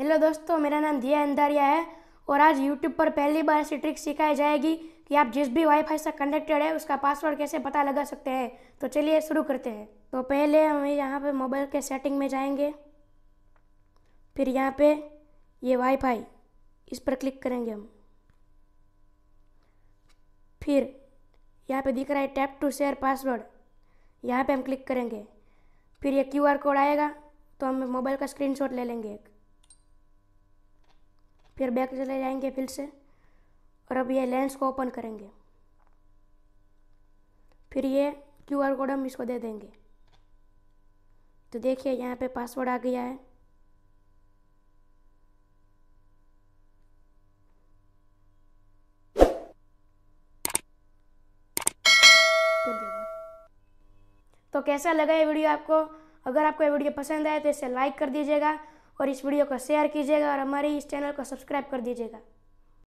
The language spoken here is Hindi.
हेलो दोस्तों मेरा नाम दिया अंधारिया है और आज यूट्यूब पर पहली बार ऐसी ट्रिक सिखाई जाएगी कि आप जिस भी वाईफाई से कनेक्टेड है उसका पासवर्ड कैसे पता लगा सकते हैं तो चलिए शुरू करते हैं तो पहले हम यहाँ पे मोबाइल के सेटिंग में जाएंगे फिर यहाँ पे ये वाईफाई इस पर क्लिक करेंगे हम फिर यहाँ पे दिख रहा है टैप टू शेयर पासवर्ड यहाँ पे हम क्लिक करेंगे फिर ये क्यूआर कोड आएगा तो हम मोबाइल का स्क्रीनशॉट ले लेंगे एक फिर बैक चले जाएंगे फिर से और अब ये लेंस को ओपन करेंगे फिर ये क्यू आर कोड हम इसको दे देंगे तो देखिए यहाँ पे पासवर्ड आ गया है तो कैसा लगा ये वीडियो आपको अगर आपको ये वीडियो पसंद आए तो इसे लाइक कर दीजिएगा और इस वीडियो को शेयर कीजिएगा और हमारे इस चैनल को सब्सक्राइब कर दीजिएगा